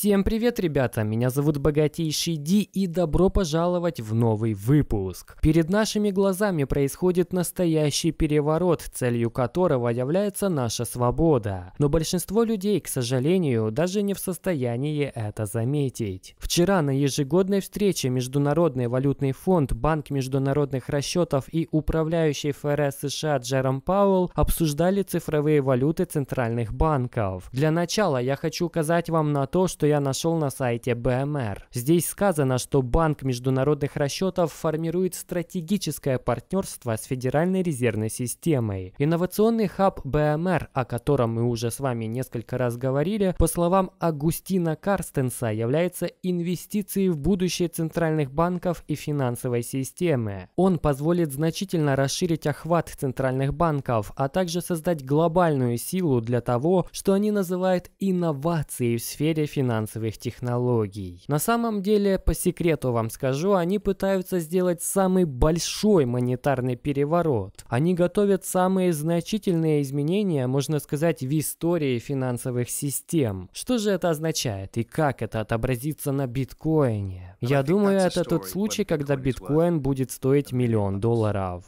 Всем привет, ребята! Меня зовут Богатейший Ди и добро пожаловать в новый выпуск. Перед нашими глазами происходит настоящий переворот, целью которого является наша свобода. Но большинство людей, к сожалению, даже не в состоянии это заметить. Вчера на ежегодной встрече Международный валютный фонд, Банк международных расчетов и управляющий ФРС США Джером Пауэлл обсуждали цифровые валюты центральных банков. Для начала я хочу указать вам на то, что я нашел на сайте БМР. Здесь сказано, что Банк международных расчетов формирует стратегическое партнерство с Федеральной резервной системой. Инновационный хаб БМР, о котором мы уже с вами несколько раз говорили, по словам Агустина Карстенса, является инвестицией в будущее центральных банков и финансовой системы. Он позволит значительно расширить охват центральных банков, а также создать глобальную силу для того, что они называют инновацией в сфере финансовой финансовых технологий. На самом деле, по секрету вам скажу, они пытаются сделать самый большой монетарный переворот. Они готовят самые значительные изменения, можно сказать, в истории финансовых систем. Что же это означает и как это отобразится на биткоине? Я думаю, это тот случай, когда биткоин будет стоить миллион долларов.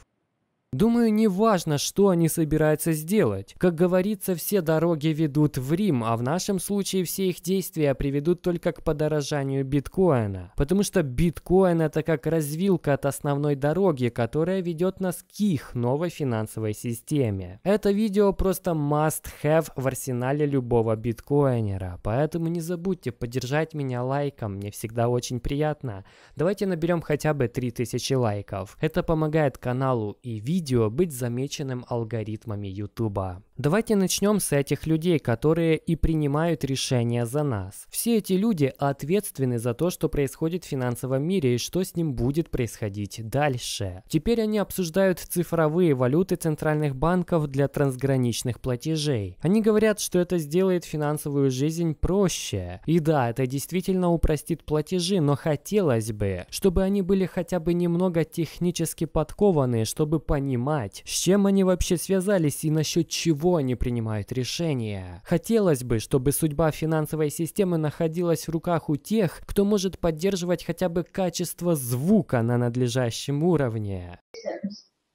Думаю, не важно, что они собираются сделать. Как говорится, все дороги ведут в Рим, а в нашем случае все их действия приведут только к подорожанию биткоина. Потому что биткоин это как развилка от основной дороги, которая ведет нас к их новой финансовой системе. Это видео просто must-have в арсенале любого биткоинера, поэтому не забудьте поддержать меня лайком, мне всегда очень приятно. Давайте наберем хотя бы 3000 лайков. Это помогает каналу и видео видео быть замеченным алгоритмами YouTube. Давайте начнем с этих людей, которые и принимают решения за нас. Все эти люди ответственны за то, что происходит в финансовом мире и что с ним будет происходить дальше. Теперь они обсуждают цифровые валюты центральных банков для трансграничных платежей. Они говорят, что это сделает финансовую жизнь проще. И да, это действительно упростит платежи, но хотелось бы, чтобы они были хотя бы немного технически подкованы, чтобы понять принимать, с чем они вообще связались и насчет чего они принимают решения. Хотелось бы, чтобы судьба финансовой системы находилась в руках у тех, кто может поддерживать хотя бы качество звука на надлежащем уровне.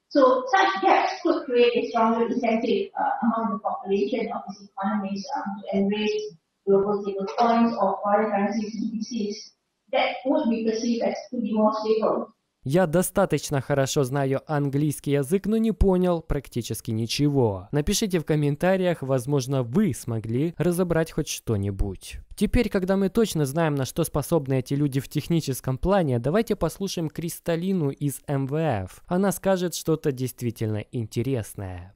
So such gaps could create a stronger incentive uh, among the population of these economies um, to embrace global stablecoins or foreign currency CBDCs that would be perceived as to be more stable. Я достаточно хорошо знаю английский язык, но не понял практически ничего. Напишите в комментариях, возможно, вы смогли разобрать хоть что-нибудь. Теперь, когда мы точно знаем, на что способны эти люди в техническом плане, давайте послушаем кристалину из МВФ. Она скажет что-то действительно интересное.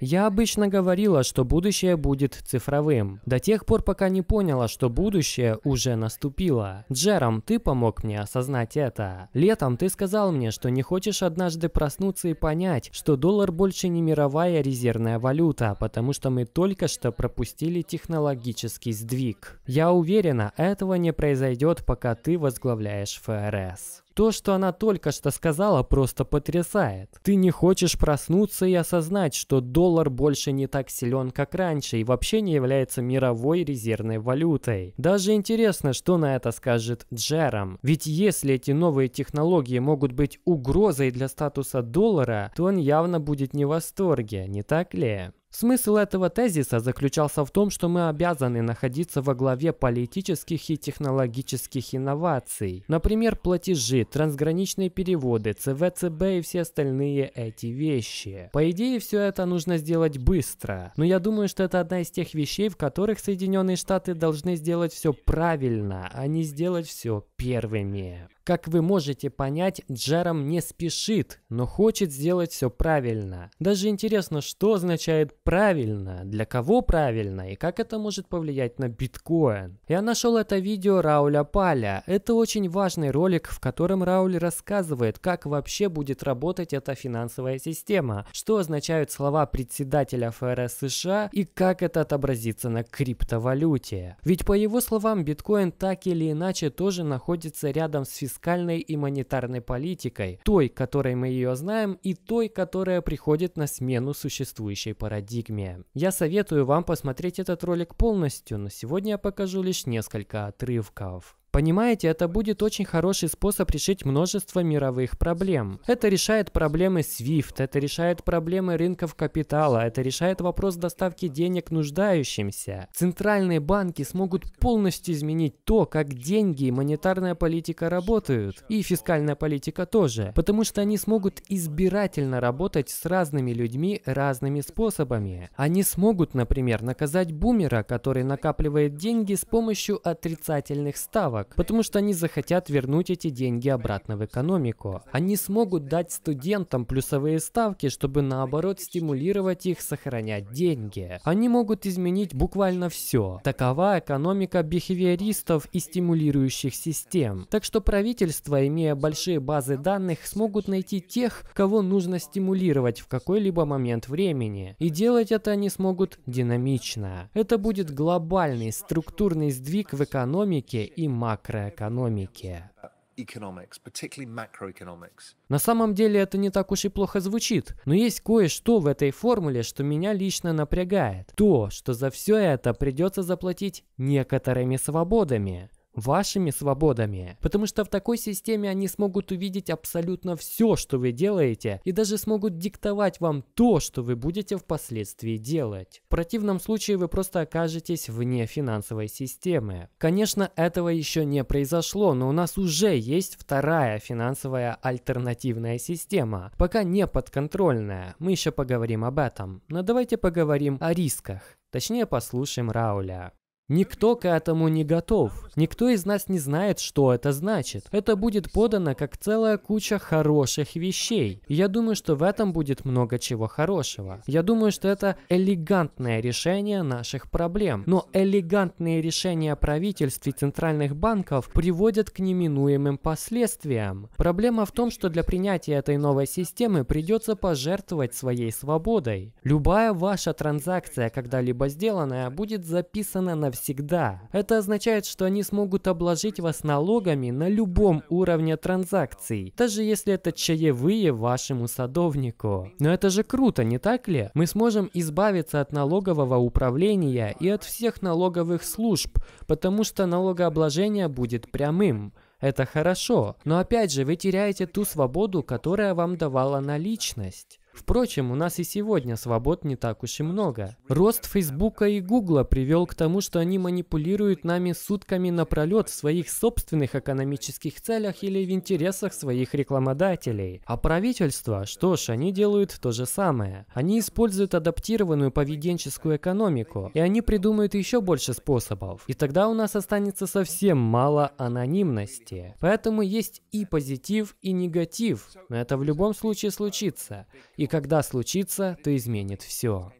Я обычно говорила, что будущее будет цифровым, до тех пор, пока не поняла, что будущее уже наступило. Джером, ты помог мне осознать это. Летом ты сказал мне, что не хочешь однажды проснуться и понять, что доллар больше не мировая резервная валюта, потому что мы только что пропустили технологический сдвиг. Я уверена, этого не произойдет, пока ты возглавляешь ФРС. То, что она только что сказала, просто потрясает. Ты не хочешь проснуться и осознать, что доллар больше не так силен, как раньше, и вообще не является мировой резервной валютой. Даже интересно, что на это скажет Джером. Ведь если эти новые технологии могут быть угрозой для статуса доллара, то он явно будет не в восторге, не так ли? Смысл этого тезиса заключался в том, что мы обязаны находиться во главе политических и технологических инноваций. Например, платежи, трансграничные переводы, ЦВЦБ и все остальные эти вещи. По идее, все это нужно сделать быстро. Но я думаю, что это одна из тех вещей, в которых Соединенные Штаты должны сделать все правильно, а не сделать все первыми. Как вы можете понять, Джером не спешит, но хочет сделать все правильно. Даже интересно, что означает правильно, для кого правильно и как это может повлиять на биткоин. Я нашел это видео Рауля Паля. Это очень важный ролик, в котором Рауль рассказывает, как вообще будет работать эта финансовая система, что означают слова председателя ФРС США и как это отобразится на криптовалюте. Ведь по его словам, биткоин так или иначе тоже находится находится рядом с фискальной и монетарной политикой, той, которой мы ее знаем, и той, которая приходит на смену существующей парадигме. Я советую вам посмотреть этот ролик полностью, но сегодня я покажу лишь несколько отрывков. Понимаете, это будет очень хороший способ решить множество мировых проблем. Это решает проблемы SWIFT, это решает проблемы рынков капитала, это решает вопрос доставки денег нуждающимся. Центральные банки смогут полностью изменить то, как деньги и монетарная политика работают, и фискальная политика тоже, потому что они смогут избирательно работать с разными людьми разными способами. Они смогут, например, наказать бумера, который накапливает деньги с помощью отрицательных ставок, ставок, потому что они захотят вернуть эти деньги обратно в экономику. Они смогут дать студентам плюсовые ставки, чтобы наоборот стимулировать их сохранять деньги. Они могут изменить буквально все. Такова экономика бихевиористов и стимулирующих систем. Так что правительство, имея большие базы данных, смогут найти тех, кого нужно стимулировать в какой-либо момент времени. И делать это они смогут динамично. Это будет глобальный структурный сдвиг в экономике и маркетинге макроэкономике. На самом деле это не так уж и плохо звучит, но есть кое-что в этой формуле, что меня лично напрягает. То, что за все это придется заплатить некоторыми свободами вашими свободами. Потому что в такой системе они смогут увидеть абсолютно все, что вы делаете, и даже смогут диктовать вам то, что вы будете впоследствии делать. В противном случае вы просто окажетесь вне финансовой системы. Конечно, этого еще не произошло, но у нас уже есть вторая финансовая альтернативная система, пока не подконтрольная. Мы еще поговорим об этом. Но давайте поговорим о рисках. Точнее, послушаем Рауля. Никто к этому не готов. Никто из нас не знает, что это значит. Это будет подано как целая куча хороших вещей. я думаю, что в этом будет много чего хорошего. Я думаю, что это элегантное решение наших проблем. Но элегантные решения правительств и центральных банков приводят к неминуемым последствиям. Проблема в том, что для принятия этой новой системы придется пожертвовать своей свободой. Любая ваша транзакция, когда-либо сделанная, будет записана на навсегда. Это означает, что они смогут обложить вас налогами на любом уровне транзакций, даже если это чаевые вашему садовнику. Но это же круто, не так ли? Мы сможем избавиться от налогового управления и от всех налоговых служб, потому что налогообложение будет прямым. Это хорошо, но опять же вы теряете ту свободу, которая вам давала наличность. Впрочем, у нас и сегодня свобод не так уж и много. Рост Фейсбука и Гугла привел к тому, что они манипулируют нами сутками напролет в своих собственных экономических целях или в интересах своих рекламодателей. А правительство, что ж, они делают то же самое. Они используют адаптированную поведенческую экономику, и они придумают еще больше способов. И тогда у нас останется совсем мало анонимности. Поэтому есть и позитив, и негатив. Но Это в любом случае случится. И и когда случится, то изменит все.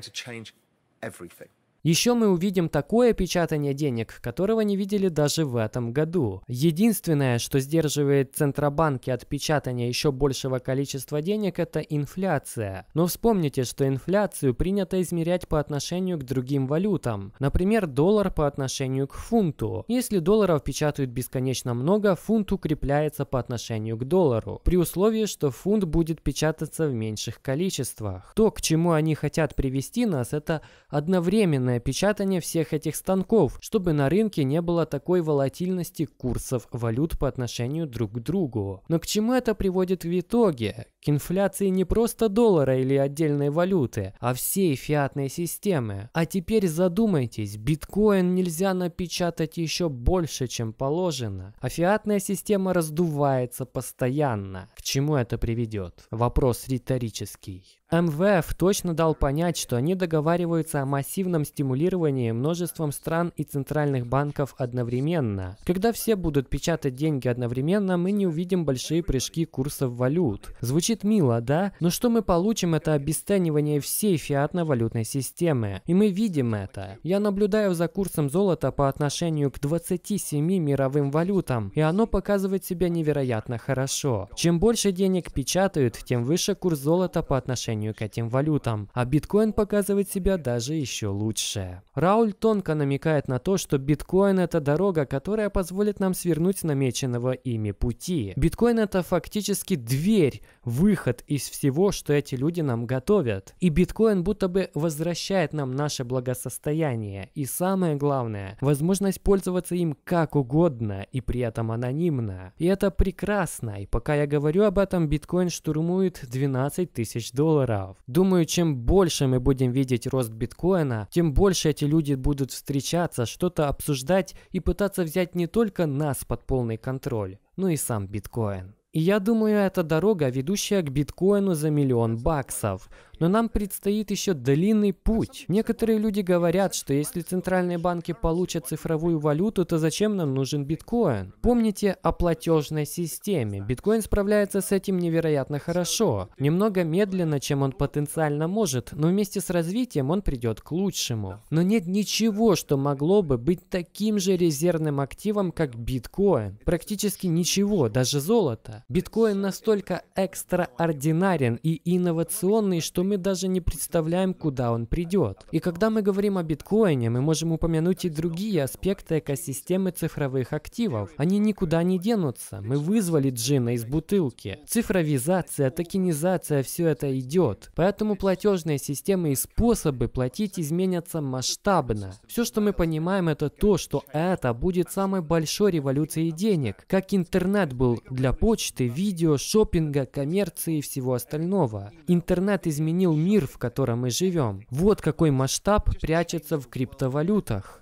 Еще мы увидим такое печатание денег, которого не видели даже в этом году. Единственное, что сдерживает центробанки от печатания еще большего количества денег, это инфляция. Но вспомните, что инфляцию принято измерять по отношению к другим валютам. Например, доллар по отношению к фунту. Если долларов печатают бесконечно много, фунт укрепляется по отношению к доллару. При условии, что фунт будет печататься в меньших количествах. То, к чему они хотят привести нас, это одновременное печатание всех этих станков, чтобы на рынке не было такой волатильности курсов валют по отношению друг к другу. Но к чему это приводит в итоге? инфляции не просто доллара или отдельной валюты, а всей фиатной системы. А теперь задумайтесь, биткоин нельзя напечатать еще больше, чем положено, а фиатная система раздувается постоянно. К чему это приведет? Вопрос риторический. МВФ точно дал понять, что они договариваются о массивном стимулировании множеством стран и центральных банков одновременно. Когда все будут печатать деньги одновременно, мы не увидим большие прыжки курсов валют. Звучит Звучит мило, да? Но что мы получим, это обесценивание всей фиатно-валютной системы. И мы видим это. Я наблюдаю за курсом золота по отношению к 27 мировым валютам, и оно показывает себя невероятно хорошо. Чем больше денег печатают, тем выше курс золота по отношению к этим валютам, а биткоин показывает себя даже еще лучше. Рауль тонко намекает на то, что биткоин это дорога, которая позволит нам свернуть намеченного ими пути. Биткоин это фактически дверь в выход из всего, что эти люди нам готовят. И биткоин будто бы возвращает нам наше благосостояние. И самое главное, возможность пользоваться им как угодно и при этом анонимно. И это прекрасно. И пока я говорю об этом, биткоин штурмует 12 тысяч долларов. Думаю, чем больше мы будем видеть рост биткоина, тем больше эти люди будут встречаться, что-то обсуждать и пытаться взять не только нас под полный контроль, но и сам биткоин. Я думаю, это дорога, ведущая к биткоину за миллион баксов. Но нам предстоит еще длинный путь. Некоторые люди говорят, что если центральные банки получат цифровую валюту, то зачем нам нужен биткоин? Помните о платежной системе. Биткоин справляется с этим невероятно хорошо. Немного медленно, чем он потенциально может, но вместе с развитием он придет к лучшему. Но нет ничего, что могло бы быть таким же резервным активом, как биткоин. Практически ничего, даже золото. Биткоин настолько экстраординарен и инновационный, что мы даже не представляем, куда он придет. И когда мы говорим о биткоине, мы можем упомянуть и другие аспекты экосистемы цифровых активов. Они никуда не денутся. Мы вызвали джина из бутылки. Цифровизация, токенизация, все это идет. Поэтому платежные системы и способы платить изменятся масштабно. Все, что мы понимаем, это то, что это будет самой большой революцией денег, как интернет был для почты, видео, шопинга, коммерции и всего остального. Интернет изменил изменил мир, в котором мы живем. Вот какой масштаб прячется в криптовалютах.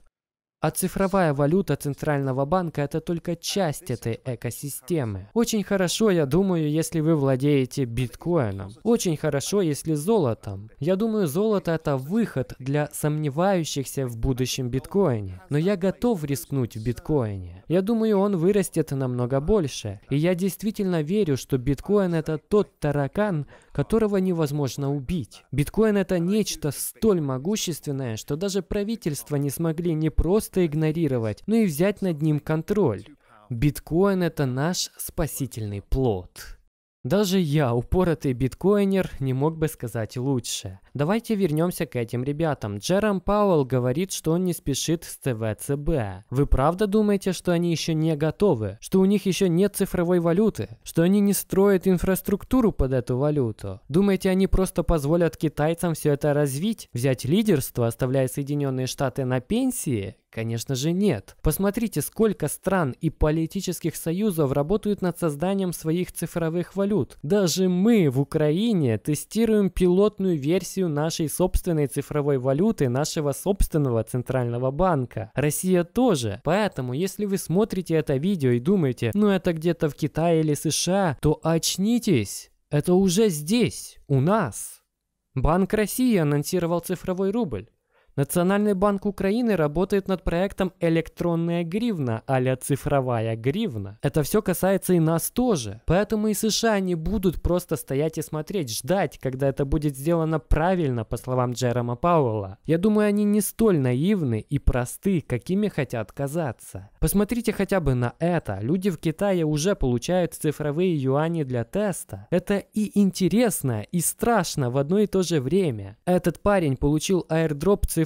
А цифровая валюта Центрального банка – это только часть этой экосистемы. Очень хорошо, я думаю, если вы владеете биткоином. Очень хорошо, если золотом. Я думаю, золото – это выход для сомневающихся в будущем биткоине. Но я готов рискнуть в биткоине. Я думаю, он вырастет намного больше. И я действительно верю, что биткоин – это тот таракан, которого невозможно убить. Биткоин – это нечто столь могущественное, что даже правительства не смогли не просто просто игнорировать, но ну и взять над ним контроль. Биткоин – это наш спасительный плод. Даже я, упоротый биткоинер, не мог бы сказать лучше. Давайте вернемся к этим ребятам. Джером Пауэлл говорит, что он не спешит с ТВЦБ. Вы правда думаете, что они еще не готовы? Что у них еще нет цифровой валюты? Что они не строят инфраструктуру под эту валюту? Думаете, они просто позволят китайцам все это развить? Взять лидерство, оставляя Соединенные Штаты на пенсии? Конечно же нет. Посмотрите, сколько стран и политических союзов работают над созданием своих цифровых валют. Даже мы в Украине тестируем пилотную версию помощью нашей собственной цифровой валюты нашего собственного центрального банка. Россия тоже. Поэтому, если вы смотрите это видео и думаете, ну это где-то в Китае или США, то очнитесь. Это уже здесь, у нас. Банк России анонсировал цифровой рубль. Национальный банк Украины работает над проектом «Электронная гривна», а «Цифровая гривна». Это все касается и нас тоже. Поэтому и США не будут просто стоять и смотреть, ждать, когда это будет сделано правильно, по словам Джерома Пауэлла. Я думаю, они не столь наивны и просты, какими хотят казаться. Посмотрите хотя бы на это. Люди в Китае уже получают цифровые юани для теста. Это и интересно, и страшно в одно и то же время. Этот парень получил аирдроп цифровых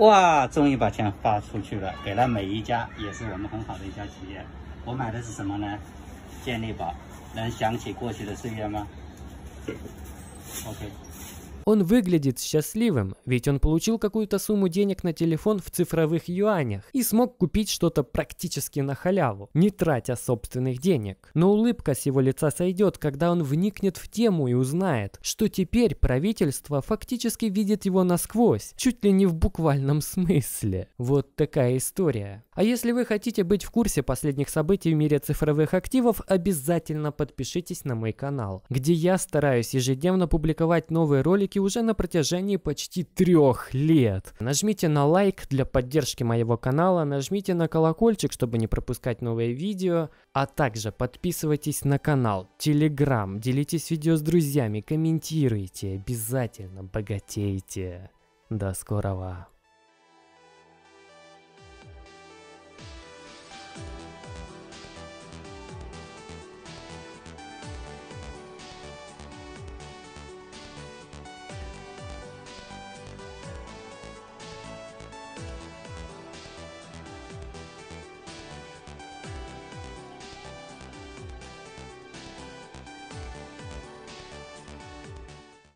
哇，终于把钱发出去了，给了每一家，也是我们很好的一家企业。我买的是什么呢？健力宝。能想起过去的岁月吗？OK。Он выглядит счастливым, ведь он получил какую-то сумму денег на телефон в цифровых юанях и смог купить что-то практически на халяву, не тратя собственных денег. Но улыбка с его лица сойдет, когда он вникнет в тему и узнает, что теперь правительство фактически видит его насквозь, чуть ли не в буквальном смысле. Вот такая история. А если вы хотите быть в курсе последних событий в мире цифровых активов, обязательно подпишитесь на мой канал, где я стараюсь ежедневно публиковать новые ролики ролики уже на протяжении почти трех лет. Нажмите на лайк для поддержки моего канала, нажмите на колокольчик, чтобы не пропускать новые видео, а также подписывайтесь на канал, телеграм, делитесь видео с друзьями, комментируйте, обязательно богатейте. До скорого!